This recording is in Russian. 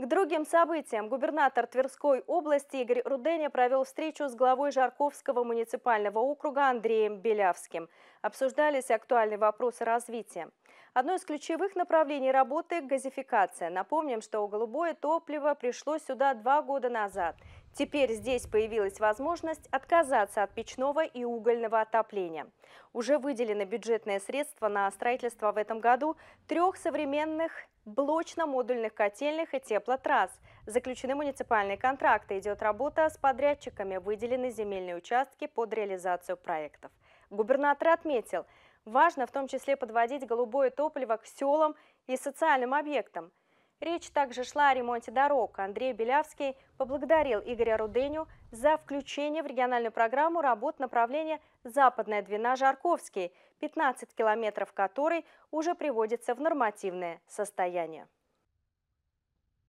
К другим событиям губернатор Тверской области Игорь Руденя провел встречу с главой Жарковского муниципального округа Андреем Белявским. Обсуждались актуальные вопросы развития. Одно из ключевых направлений работы – газификация. Напомним, что голубое топливо пришло сюда два года назад – Теперь здесь появилась возможность отказаться от печного и угольного отопления. Уже выделены бюджетные средства на строительство в этом году трех современных блочно-модульных котельных и теплотрасс. Заключены муниципальные контракты, идет работа с подрядчиками, выделены земельные участки под реализацию проектов. Губернатор отметил, важно в том числе подводить голубое топливо к селам и социальным объектам – Речь также шла о ремонте дорог. Андрей Белявский поблагодарил Игоря Руденю за включение в региональную программу работ направления «Западная Двина Жарковский», 15 километров которой уже приводится в нормативное состояние.